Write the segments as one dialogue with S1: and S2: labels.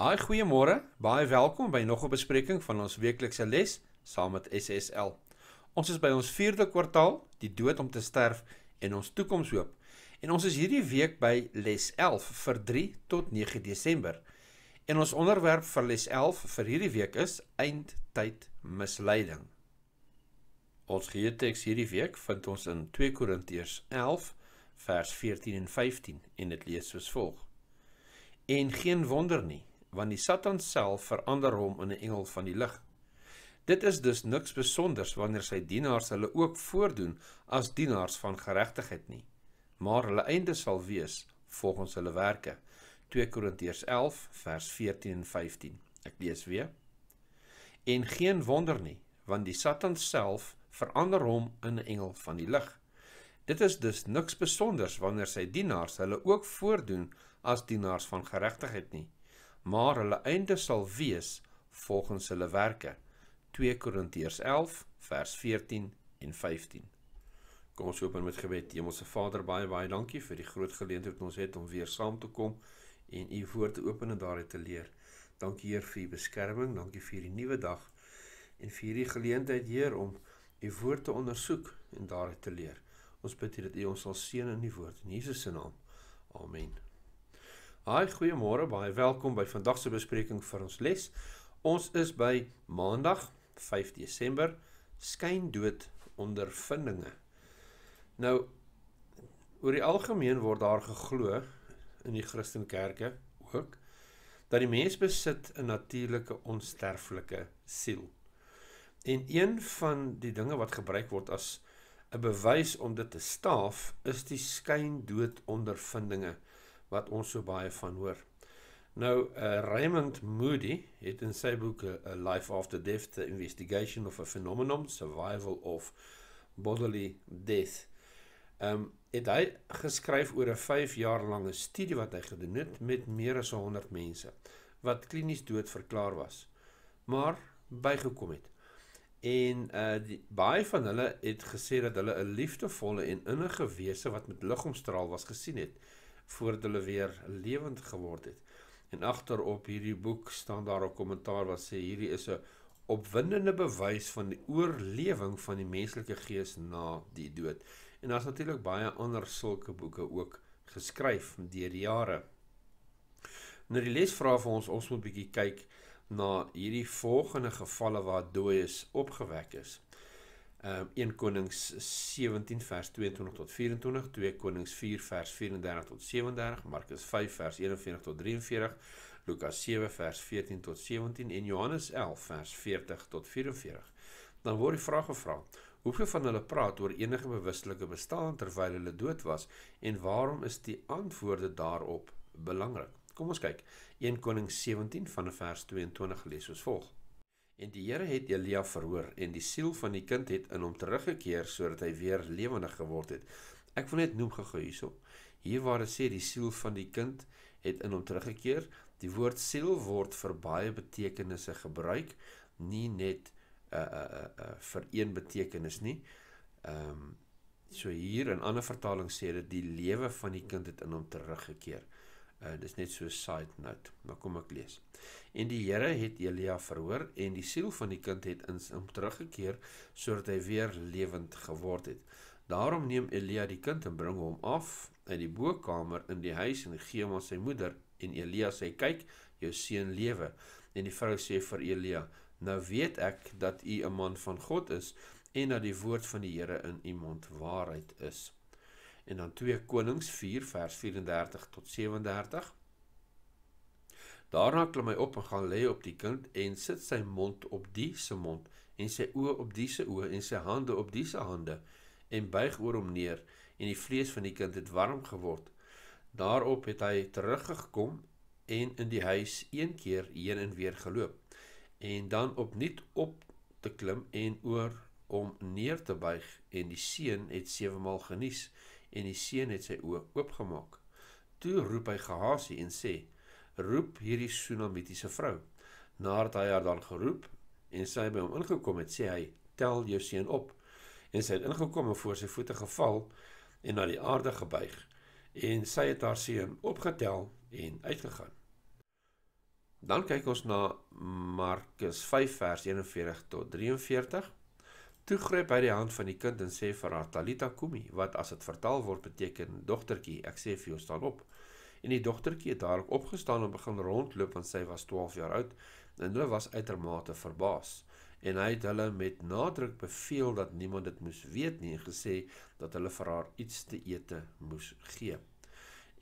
S1: Haai, goeiemôre. Baie welkom by nog 'n bespreking van ons weeklikse les saam met SSL. Ons is by ons 4de kwartaal, die dood om te sterf en ons toekomshoop. En ons is hierdie week by les 11 vir 3 tot 9 Desember. En ons onderwerp vir les 11 vir hierdie week is eindtyd misleiding. Ons geheeteks hierdie week vind ons in 2 Korintiërs 11 vers 14 en 15 en dit lees soos volg: En geen wonder nie want die Satan self verander hom in 'n engel van die lig. Dit is dus niks spesonders wanneer sy dienaars hulle ook voordoen as dienaars van geregtigheid nie, maar hulle einde sal wees volgens hulle werke. 2 Korintiërs 11 vers 14 en 15. Ek lees weer. En geen wonder nie, want die Satan self verander hom in 'n engel van die lig. Dit is dus niks spesonders wanneer sy dienaars hulle ook voordoen as dienaars van geregtigheid nie, maar hulle einde sal wees volgens hulle werke. 2 Korintiërs 11 vers 14 en 15. Kom ons open met gebed. Hemelse Vader, baie baie dankie vir die groot geleentheid wat ons het om weer saam te kom en u woord te open en daaruit te leer. Dankie Heer vir u beskerming, dankie vir hierdie nuwe dag en vir hierdie geleentheid Heer om u woord te ondersoek en daaruit te leer. Ons bid hier dat u ons sal seën in die woord in Jesus se naam. Amen. Haai, goeiemôre, baie welkom by vandag se bespreking vir ons les. Ons is by Maandag, 5 Desember, skyn dood ondervindinge. Nou oor die algemeen word daar geglo in die Christenkerke ook dat die mens besit 'n natuurlike onsterflike siel. En een van die dinge wat gebruik word as 'n bewys om dit te staaf is die skyn dood ondervindinge wat ons so baie van hoor. Nou uh, Raymond Moody het in sy boek uh, A Life After Death: The Investigation of a Phenomenon, Survival of Bodily Death, ehm um, het hy geskryf oor 'n 5 jaar lange studie wat hy gedoen het met meer as 100 mense wat klinies dood verklaar was, maar bygekom het. En uh die, baie van hulle het gesê dat hulle 'n liefdevolle en innige wese wat met liggomstraal was gesien het voordat hulle weer lewend geword het. En agterop hierdie boek staan daar 'n kommentaar wat sê hierdie is 'n opwindende bewys van die oorlewing van die menslike gees na die dood. En daar's natuurlik baie ander sulke boeke ook geskryf deur die jare. Nou die les vra vir ons ons moet 'n bietjie kyk na hierdie volgende gevalle waar dooies opgewek is. 1 ehm, Konings 17 vers 22 tot 24, 2 Konings 4 vers 34 tot 37, Markus 5 vers 41 tot 43, Lukas 7 vers 14 tot 17 en Johannes 11 vers 40 tot 44. Dan word die vraag gevra: Hoeveel van hulle praat oor enige bewustelike bestaan terwyl hulle dood was en waarom is die antwoorde daarop belangrik? Kom ons kyk. 1 Konings 17 van vers 22 lees soos volg: En die Here het Elia verhoor en die siel van die kind het in hom teruggekeer sodat hy weer lewendig geword het. Ek wil net noem gou hierso. Hier waar dit sê die siel van die kind het in hom teruggekeer, die woord siel word vir baie betekenisse gebruik, nie net 'n uh, eh, 'n uh, eh, 'n uh, eh, uh, vir een betekenis nie. Ehm um, so hier in 'n ander vertaling sê dit die lewe van die kind het in hom teruggekeer. Uh, eh, dit is net so 'n side note, maar kom ek lees. En die Here het Elia verhoor en die siel van die kind het insin teruggekeer sodat hy weer lewend geword het. Daarom neem Elia die kind en bring hom af uit die bokamer in die huis en gee hom aan sy moeder en Elia sê kyk, jou seun lewe. En die vrou sê vir Elia, nou weet ek dat u 'n man van God is en dat die woord van die Here in u mond waarheid is en dan 2 Konings 4 vers 34 tot 37. Daarna klim hy op en gaan lê op die kind en sit sy mond op die se mond en sy oë op die se oë en sy hande op die se hande en buig oor hom neer en die vlees van die kind het warm geword. Daarop het hy teruggekom en in die huis een keer heen en weer geloop en dan opnuut op te klim en oor om neer te buig en die seun het sewe maal genies en die seun het sy oë oopgemaak. Toe roep hy Gehasi en sê: "Roep hierdie Sunamitiese vrou." Nadat hy haar dan geroep en sy by hom ingekom het, sê hy: "Tel jou seun op." En sy het ingekom en voor sy voete geval en na die aarde gebuig en sy het haar seun opgetel en uitgegaan. Dan kyk ons na Markus 5 vers 41 tot 43. Toe gryp hy die hand van die kind en sê vir haar Talita Kumi, wat as dit vertaal word beteken dogtertjie, ek sê vir jou staan op. En die dogtertjie het daarop opgestaan en begin rondloop want sy was 12 jaar oud en hulle was uitermate verbaas. En hy het hulle met nadruk beveel dat niemand dit moes weet nie en gesê dat hulle vir haar iets te ete moes gee.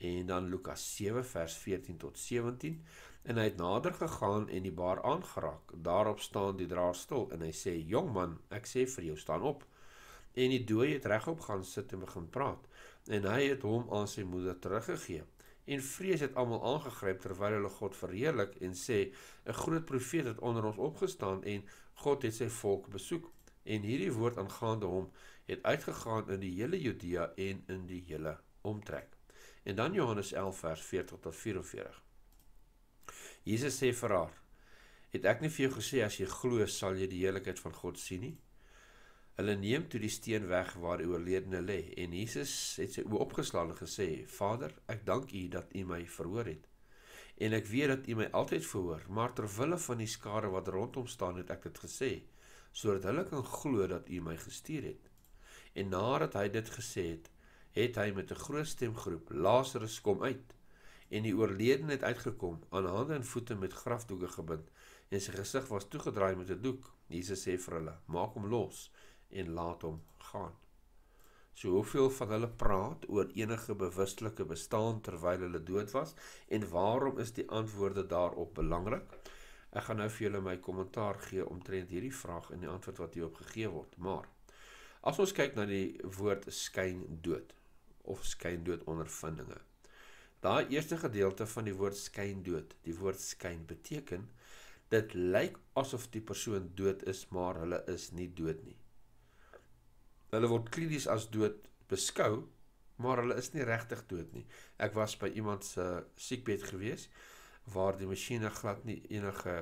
S1: En dan Lukas 7 vers 14 tot 17 en hy het nader gegaan en die baar aangeraak. Daarop staan die draer stil en hy sê: "Jong man, ek sê vir jou, staan op." En die dooie het regop gaan sit en begin praat. En hy het hom aan sy moeder teruggegee. En vrees het almal aangegryp terwyl hulle God verheerlik en sê: "’n Groot profeet het onder ons opgestaan en God het sy volk besoek." En hierdie woord aangaande hom het uitgegaan in die hele Judea en in die hele omtrek. En dan Johannes 11 vers 40 tot 44. Jesus sê vir haar: "Het ek nie vir jou gesê as jy glo, sal jy die heiligheid van God sien nie?" Hulle neem toe die steen weg waar die oorledene lê en Jesus het sy oë opgeslaan en gesê: "Vader, ek dank U dat U my verhoor het. En ek weet dat U my altyd verhoor, maar terwyl van die skare wat rondom staan het ek dit gesê sodat hulle kan glo dat U my gestuur het." En nadat hy dit gesê het, het hy met 'n groot stem geroep: "Lazarus, kom uit!" en die oorledene het uitgekom aan hande en voete met grafdoeke gebind en sy gesig was toegedraai met 'n doek. Jesus sê vir hulle: "Maak hom los en laat hom gaan." So hoeveel van hulle praat oor enige bewustelike bestaan terwyl hulle dood was en waarom is die antwoorde daarop belangrik? Ek gaan nou vir julle my kommentaar gee omtrent hierdie vraag en die antwoord wat hierop gegee word. Maar as ons kyk na die woord skyn dood of skyn dood ondervindinge. Daai eerste gedeelte van die woord skyn dood. Die woord skyn beteken dit lyk asof die persoon dood is, maar hulle is nie dood nie. Hulle word klinies as dood beskou, maar hulle is nie regtig dood nie. Ek was by iemand se siekbed gewees waar die masjiene glad nie enige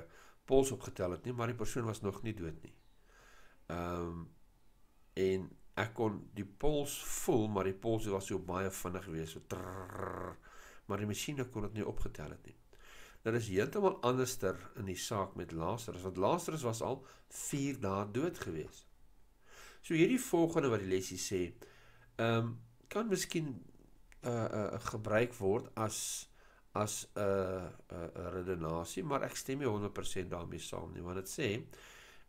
S1: pols opgetel het nie, maar die persoon was nog nie dood nie. Ehm um, en ek kon die pols voel, maar die pols was so baie vinnig geweest, so trrr, maar die masjiene kon dit nie opgetel het nie. Dit is heeltemal anderster in die saak met Lazarus, want Lazarus was al 4 dae dood gewees. So hierdie volgende wat die lesie sê, ehm um, kan miskien 'n uh, 'n uh, gebruik word as as 'n uh, eh, 'n uh, eh, uh, eh, redenasie, maar ek stem nie 100% daarmee saam nie, want dit sê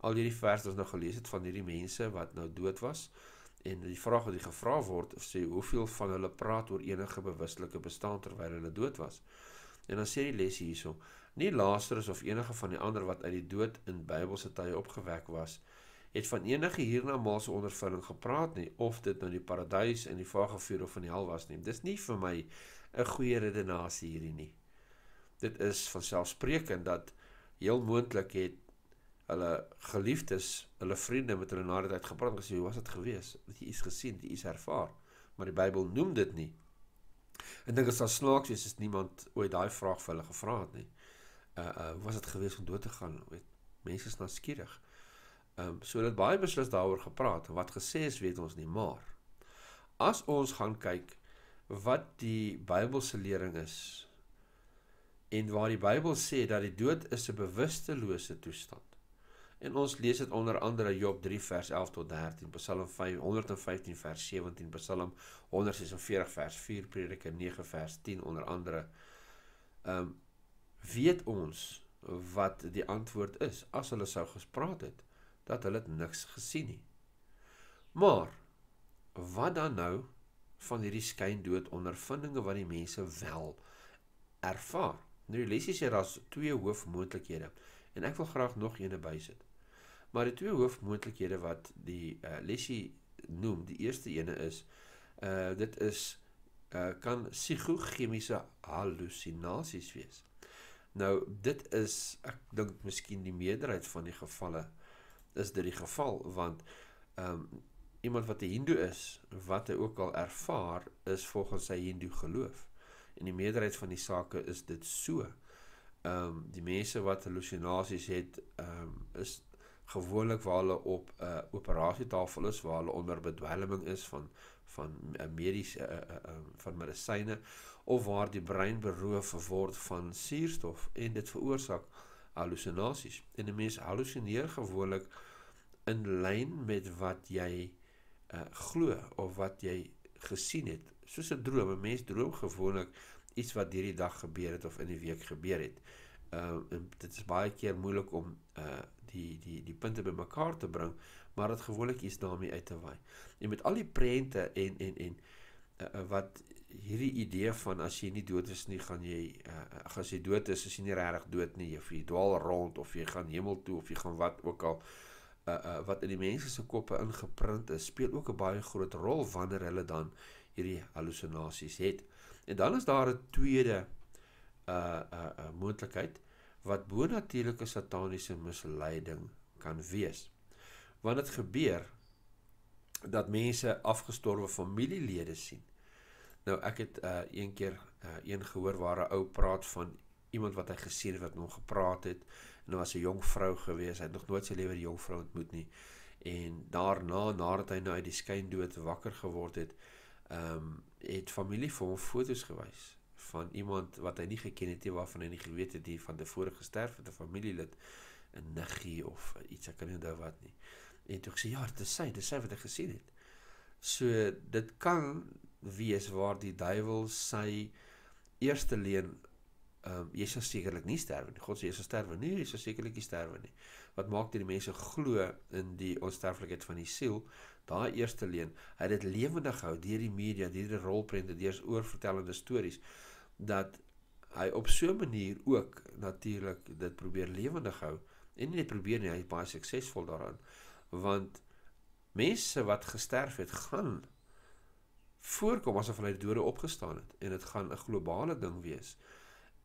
S1: al hierdie vers wat ons nou gelees het van hierdie mense wat nou dood was, en die vraag wat gevra word sê hoeveel van hulle praat oor enige bewustelike bestaan terwyl hulle dood was. En dan sê die lesie hierso: Nie Lazarus of enige van die ander wat uit die dood in Bybelse tye opgewek was, het van enige hiernamaalse ondervinding gepraat nie of dit nou die paradys en die vage vuur of van die hel was nie. Dis nie vir my 'n goeie redenasie hierdie nie. Dit is van selfspreekend dat heel moontlik het hulle geliefdes, hulle vriende met hulle na die tyd gepraat en gesê, "Hoe was dit gewees? Het jy iets gesien, het jy iets ervaar?" Maar die Bybel noem dit nie. Ek dink as daar snaaks is, is niemand ooit daai vraag vir hulle gevra het nie. Uh uh, hoe was dit gewees om dood te gaan? Weet, mense is nou skieurig. Ehm um, so dit baie beslis daaroor gepraat en wat gesê is, weet ons nie, maar as ons gaan kyk wat die Bybelse lering is en waar die Bybel sê dat die dood is 'n bewusstellose toestand. En ons lees dit onder andere Job 3 vers 11 tot 13, Psalm 515 vers 17, Psalm 146 vers 4, Prediker 9 vers 10 onder andere. Ehm um, weet ons wat die antwoord is as hulle sou gespreek het dat hulle niks gesien nie. Maar wat dan nou van hierdie skyndood ondervindinge wat die mense wel ervaar? Nou die lesie sê daar's twee hoofmoontlikhede en ek wil graag nog eene bysit. Maar die twee hoofmoontlikhede wat die uh, eh, lesie noem, die eerste ene is uh dit is uh kan psigogemiese hallusinasies wees. Nou dit is ek dink miskien die meerderheid van die gevalle is dit die geval want um iemand wat 'n hindoe is wat hy ook al ervaar is volgens sy hindoe geloof. En die meerderheid van die sake is dit so. Um die mense wat hallusinasies het um is gewoonlik waar hulle op 'n uh, eh, operasietafel is waar hulle onder bedwelming is van van 'n eh, mediese uh, uh, eh, uh, ehm, van medisyne of waar die brein beroof word van suurstof en dit veroorsaak hallusinasies. En 'n mens hallusineer gewoonlik in lyn met wat jy uh, glo of wat jy gesien het. Soos 'n droom, 'n mens droom gewoonlik iets wat hierdie dag gebeur het of in die week gebeur het uh, en dit is baie keer moeilik om uh die die die punte bymekaar te bring, maar dit gewoonlik is daarmee uit te waai. En met al die prente en en en uh, wat hierdie idee van as jy nie dood is nie, gaan jy uh, as jy dood is, is jy nie regtig dood nie, jy dwaal rond of jy gaan hemel toe of jy gaan wat ook al Uh, uh, wat in die mense se koppe ingeprint is, speel ook 'n baie groot rol wanneer hulle dan hierdie hallusinasies het. En dan is daar 'n tweede uh uh moontlikheid wat bonatuurlike sataniese misleiding kan wees. Want dit gebeur dat mense afgestorwe familielede sien. Nou ek het uh een keer uh een gehoor waar 'n ou praat van iemand wat hy gesien het wat met hom gepraat het. En hy was 'n jong vrou gewees. Hy het nog nooit sy lewe die jong vrou ontmoet nie. En daarna, nadat hy nou uit die skyn dood wakker geword het, ehm um, het familie vir hom foto's gewys van iemand wat hy nie geken het nie waarvan hy nie geweet het die van tevore gesterf het 'n familielid 'n niggie of eh, iets ek kan nie onthou wat nie en toe ek sê ja dit is sy dit is sy wat ek gesien het so dit kan wees waar die duiwel sy eerste leen ehm um, Jesus sekerlik nie sterwe nie God sê Jesus sterwe nie Jesus sekerlik nie sterwe nie wat maak dit die mense glo in die onsterflikheid van die siel Daai eerste leen, hy het dit lewendig gehou deur die media, deur die rolprente, deur oorvertellende stories dat hy op so 'n manier ook natuurlik dit probeer lewendig hou en nie probeer nie hy is baie suksesvol daaraan want mense wat gesterf het gaan voorkom asof hulle uit die dode opgestaan het en dit gaan 'n globale ding wees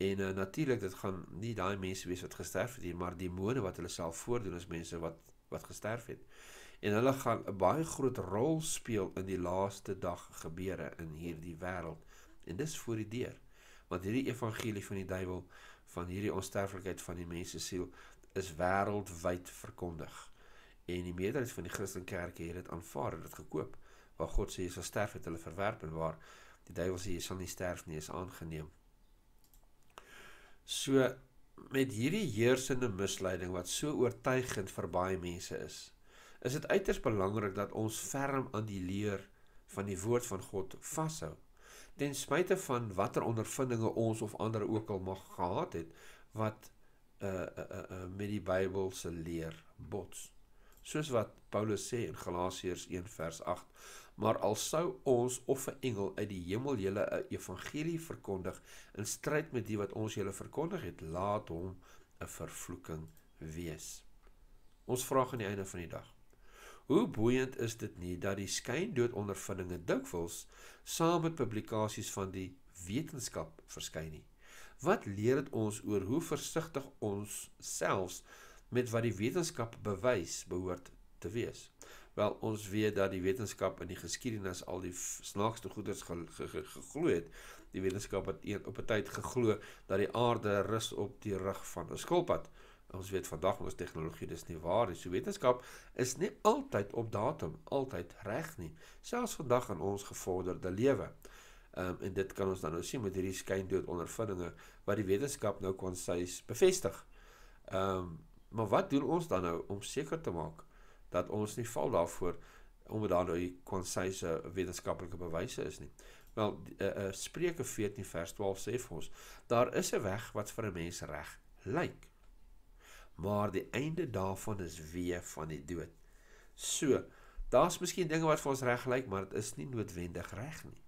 S1: en uh, eh, natuurlik dit gaan nie daai mense wees wat gesterf het nie maar demone wat hulle self voordoen as mense wat wat gesterf het en hulle gaan 'n baie groot rol speel in die laaste dag gebeure in hierdie wêreld en dis voor die deur want hierdie evangelie van die duiwel van hierdie onsterflikheid van die mens se siel is wêreldwyd verkondig. En die meerderheid van die Christelike kerke het dit aanvaar en dit gekoop. Waar God sê jy sal sterf het hulle verwerp en waar die duiwel sê jy sal nie sterf nie is aangeneem. So met hierdie heersende misleiding wat so oortuigend vir baie mense is, is dit uiters belangrik dat ons ferm aan die leer van die woord van God vashou ten spyte van watter ondervindinge ons of ander ook al mag gehad het wat uh uh uh met die Bybel se leer bots. Soos wat Paulus sê in Galasiërs 1:8, maar al sou ons of 'n engel uit die hemel julle 'n evangelie verkondig in stryd met die wat ons julle verkondig het, laat hom 'n vervloeking wees. Ons vraag aan die einde van die dag. Hoe boeiend is dit nie dat die skyndoodondervindinge dikwels saam met publikasies van die wetenskap verskyn nie. Wat leer dit ons oor hoe versigtig ons selfs met wat die wetenskap bewys behoort te wees? Wel, ons weet dat die wetenskap in die geskiedenis al die snaakste goeders ge ge ge geglo het. Die wetenskap het op 'n tyd geglo dat die aarde rus op die rug van 'n skulpad ons weet vandag ons tegnologie dis nie waar nie. So wetenskap is nie altyd op datum, altyd reg nie, selfs vandag in ons gevorderde lewe. Ehm um, en dit kan ons dan nou sien met hierdie skeyndood ondervindinge wat die wetenskap nou kon sê bevestig. Ehm um, maar wat doen ons dan nou om seker te maak dat ons nie val daarvoor om daardie nou konsise wetenskaplike bewyse is nie. Wel uh, uh, Spreuke 14 vers 12 sê vir ons daar is 'n weg wat vir 'n mens reg lyk. Like maar die einde daarvan is weë van die dood. So, daar's miskien dinge wat vir ons reg lyk, maar dit is nie noodwendig reg nie.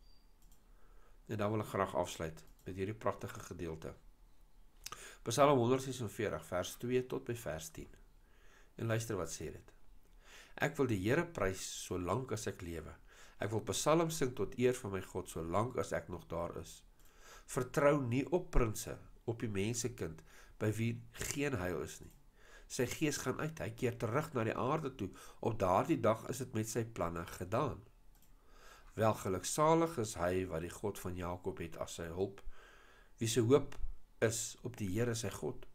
S1: En dan wil ek graag afsluit met hierdie pragtige gedeelte. Psalm 146 vers 2 tot by vers 10. En luister wat sê dit. Ek wil die Here prys solank as ek lewe. Ek wil psalms sing tot eer van my God solank as ek nog daar is. Vertrou nie op prinses, op die mense kind, by wie geen heil is nie. Sy gees gaan uit, hy keer terug na die aarde toe. Op daardie dag is dit met sy planne gedaan. Wel geluksalig is hy wat die God van Jakob het as sy hulp, wie se hoop is op die Here sy God,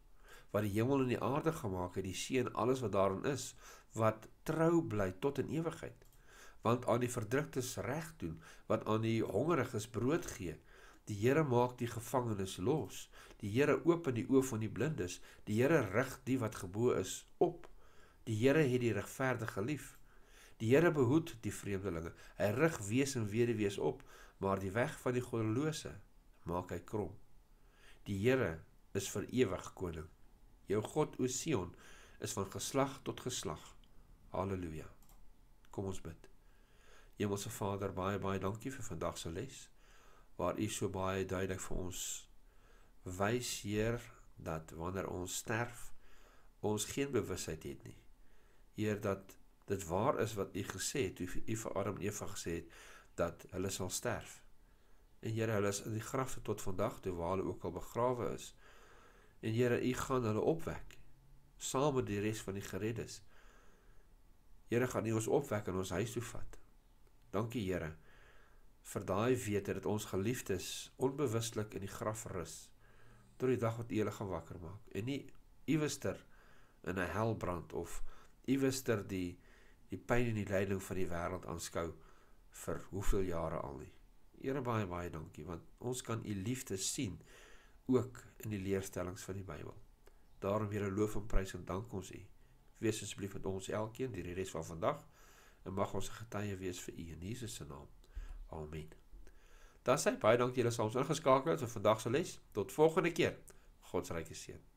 S1: wat die hemel en die aarde gemaak het, die see en alles wat daarin is, wat trou bly tot in ewigheid. Want aan die verdruktes reg doen, wat aan die hongeriges brood gee, Die Here maak die gevangenes los. Die Here open die oë van die blindes. Die Here rig die wat gebo is op. Die Here het die regverdige lief. Die Here behoed die vreemdelinge. Hy rig wees en weduwees op, maar die weg van die goddelose maak hy krom. Die Here is vir ewig koning. Jou God o Sion is van geslag tot geslag. Halleluja. Kom ons bid. Hemelse Vader, baie baie dankie vir vandag se les waar u so baie duidelik vir ons wys heer dat wanneer ons sterf ons geen bewustheid het nie. Heer dat dit waar is wat u gesê het, u vir Adam en Eva gesê het dat hulle sal sterf. En Here, hulle is in die graf tot vandag toe waar hulle ook al begrawe is. En Here, u gaan hulle opwek saam met die res van die gereddes. Here gaan u ons opwek en ons huis toe vat. Dankie Here vir daai wete dat ons geliefdes onbewuslik in die graf rus tot die dag wat U hulle gaan wakker maak en nie iewester in 'n hel brand of iewester die die pyn en die lyding van die wêreld aanskou vir hoeveel jare al nie. Here baie baie dankie want ons kan U liefde sien ook in die leerstellings van die Bybel. Daarom weer 'n loof en prys en dank ons U. Wees asseblief met ons elkeen hierdie res van vandag en mag ons getuie wees vir U in Jesus se naam. Amen. Dan sê baie dankie julle soms ingeskakel het vir vandag se les. Tot volgende keer. God se ryke seën.